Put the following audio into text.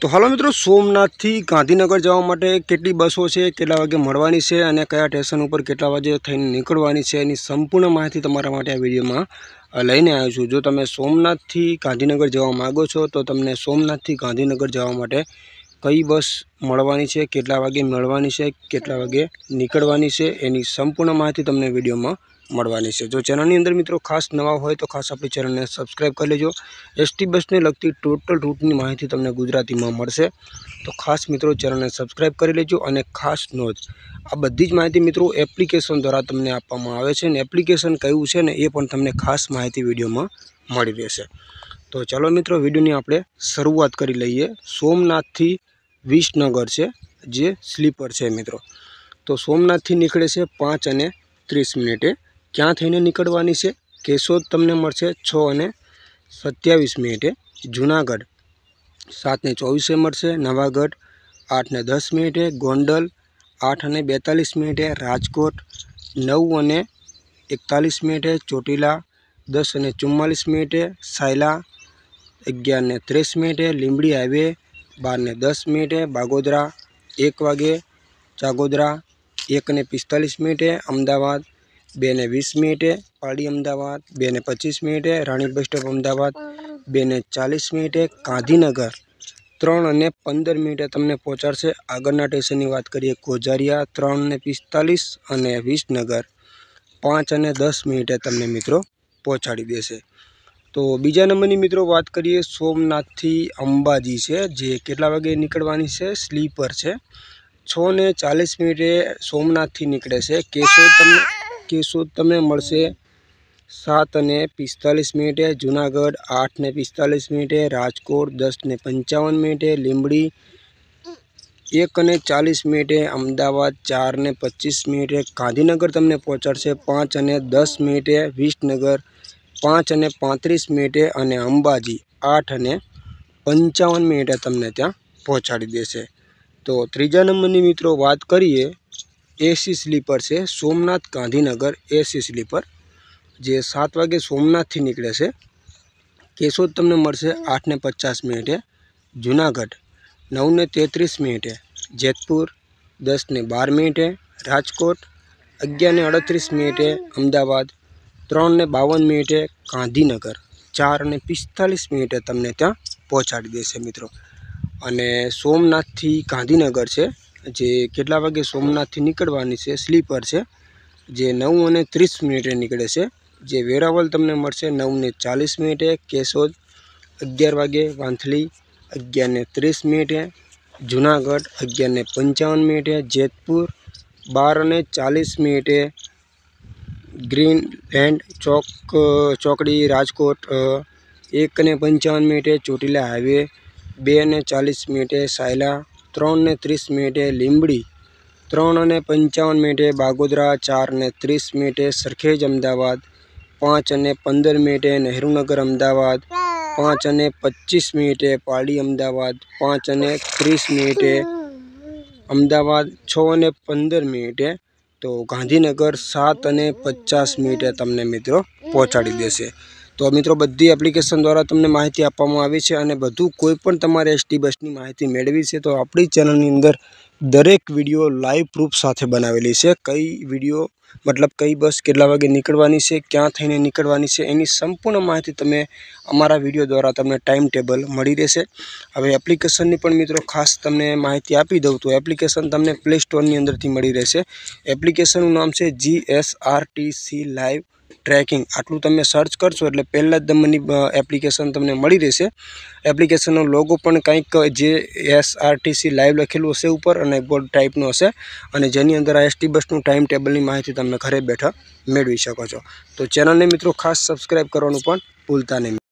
તો હાલો મિત્રો સોમનાથથી ગાંધીનગર જવા માટે કેટલી બસો છે કેટલા વાગે મળવાની છે અને કયા સ્ટેશન ઉપર કેટલા વાગે થઈને નીકળવાની છે એની સંપૂર્ણ માહિતી તમારા માટે આ વિડીયોમાં લઈને આવ્યો છું જો તમે સોમનાથથી ગાંધીનગર જવા માગો છો તો તમને સોમનાથથી ગાંધીનગર જવા માટે કઈ બસ મળવાની છે કેટલા વાગે મળવાની છે કેટલા વાગે નીકળવાની છે એની સંપૂર્ણ માહિતી તમને વિડીયોમાં મળવાની છે જો ચેનલની અંદર મિત્રો ખાસ નવા હોય તો ખાસ આપણી ચેનલને સબસ્ક્રાઈબ કરી લેજો એસટી બસને લગતી ટોટલ રૂટની માહિતી તમને ગુજરાતીમાં મળશે તો ખાસ મિત્રો ચેનલને સબસ્ક્રાઈબ કરી લેજો અને ખાસ નોંધ આ બધી જ માહિતી મિત્રો એપ્લિકેશન દ્વારા તમને આપવામાં આવે છે અને એપ્લિકેશન કયું છે ને એ પણ તમને ખાસ માહિતી વિડીયોમાં મળી રહેશે તો ચાલો મિત્રો વિડીયોની આપણે શરૂઆત કરી લઈએ સોમનાથથી વિસનગર છે જે સ્લીપર છે મિત્રો તો સોમનાથથી નીકળે છે પાંચ અને ત્રીસ મિનિટે ક્યાં થઈને નીકળવાની છે કેશોદ તમને મળશે છ અને સત્યાવીસ મિનિટે જૂનાગઢ સાતને ચોવીસે મળશે નવાગઢ આઠને દસ મિનિટે ગોંડલ આઠ અને બેતાલીસ મિનિટે રાજકોટ નવ અને એકતાલીસ મિનિટે ચોટીલા દસ અને ચુમ્માલીસ મિનિટે સાયલા અગિયારને ત્રીસ મિનિટે લીંબડી હાઈવે બારને દસ મિનિટે બાગોદરા એક વાગે ચાગોદરા એકને પિસ્તાલીસ મિનિટે અમદાવાદ બે ને વીસ મિનિટે પાડી અમદાવાદ બે ને પચીસ મિનિટે રાણી બસ સ્ટોપ અમદાવાદ બે ને ચાલીસ મિનિટે ગાંધીનગર ત્રણ અને પંદર મિનિટે તમને પહોંચાડશે આગળના સ્ટેશનની વાત કરીએ કોજારિયા ત્રણ ને પિસ્તાલીસ અને વિસનગર પાંચ અને દસ મિનિટે તમને મિત્રો પહોંચાડી દેશે તો બીજા નંબરની મિત્રો વાત કરીએ સોમનાથથી અંબાજી છે જે કેટલા વાગે નીકળવાની છે સ્લીપર છે છ ને ચાલીસ મિનિટે સોમનાથથી નીકળે છે કેશોદ તમને ઝડપથી શું તમને મળશે સાત અને પિસ્તાલીસ મિનિટે જુનાગઢ આઠ ને પિસ્તાલીસ મિનિટે રાજકોટ દસ ને પંચાવન મિનિટે લીંબડી એક અને ચાલીસ મિનિટે અમદાવાદ ચાર ને પચીસ મિનિટે ગાંધીનગર તમને પહોંચાડશે પાંચ અને દસ મિનિટે વિસનગર પાંચ અને પાંત્રીસ મિનિટે અને અંબાજી આઠ અને પંચાવન મિનિટે તમને ત્યાં પહોંચાડી દેશે તો ત્રીજા નંબરની મિત્રો વાત કરીએ એસી સ્લીપર છે સોમનાથ ગાંધીનગર એસી સ્લીપર જે સાત વાગે સોમનાથથી નીકળે છે કેશોદ તમને મળશે આઠને પચાસ મિનિટે જુનાગઢ નવને તેત્રીસ મિનિટે જેતપુર દસને બાર મિનિટે રાજકોટ અગિયારને અડત્રીસ મિનિટે અમદાવાદ ત્રણને બાવન મિનિટે ગાંધીનગર ચાર અને પિસ્તાલીસ મિનિટે તમને ત્યાં પહોંચાડી દેશે મિત્રો અને સોમનાથથી ગાંધીનગર છે જે કેટલા વાગે સોમનાથથી નીકળવાની છે સ્લીપર છે જે નવ અને ત્રીસ મિનિટે નીકળે છે જે વેરાવલ તમને મળશે નવને ચાલીસ મિનિટે કેશોદ અગિયાર વાગે વાંથલી અગિયારને ત્રીસ મિનિટે જુનાગઢ અગિયારને પંચાવન મિનિટે જેતપુર બાર અને ચાલીસ મિનિટે ગ્રીન લેન્ડ ચોક ચોકડી રાજકોટ એક અને પંચાવન મિનિટે ચોટીલા હાઈવે બે અને ચાલીસ મિનિટે સાયલા ત્રણને ત્રીસ મિનિટે લીંબડી ત્રણ અને પંચાવન મિનિટે બાગોદરા ચારને ત્રીસ મિનિટે સરખેજ અમદાવાદ પાંચ અને પંદર મિનિટે નહેરુનગર અમદાવાદ પાંચ અને પચીસ મિનિટે પાડી અમદાવાદ પાંચ અને ત્રીસ મિનિટે અમદાવાદ છ અને પંદર મિનિટે તો ગાંધીનગર સાત અને પચાસ મિનિટે તમને મિત્રો પહોંચાડી દેશે તો મિત્રો બધી એપ્લિકેશન દ્વારા તમને માહિતી આપવામાં આવી છે અને બધું કોઈ પણ તમારે એસટી બસની માહિતી મેળવી છે તો આપણી ચેનલની અંદર દરેક વિડીયો લાઈવ પ્રૂફ સાથે બનાવેલી છે કઈ વિડીયો મતલબ કઈ બસ કેટલા વાગે નીકળવાની છે ક્યાં થઈને નીકળવાની છે એની સંપૂર્ણ માહિતી તમે અમારા વિડીયો દ્વારા તમને ટાઈમ ટેબલ મળી રહેશે હવે એપ્લિકેશનની પણ મિત્રો ખાસ તમને માહિતી આપી દઉં તો એપ્લિકેશન તમને પ્લે સ્ટોરની અંદરથી મળી રહેશે એપ્લિકેશનનું નામ છે G S GSRTC live tracking આટલું તમે સર્ચ કરશો એટલે પહેલાં જ તમને એપ્લિકેશન તમને મળી રહેશે એપ્લિકેશનનો લોગો પણ કંઈક જે એસઆરટીસી લાઈવ લખેલું હશે ઉપર અને બોર્ડ ટાઈપનું હશે અને જેની અંદર આ એસટી બસનું ટાઈમ ટેબલની માહિતી તમે ઘરે બેઠા મેળવી શકો છો તો ચેનલને મિત્રો ખાસ સબસ્ક્રાઈબ કરવાનું પણ ભૂલતા નહીં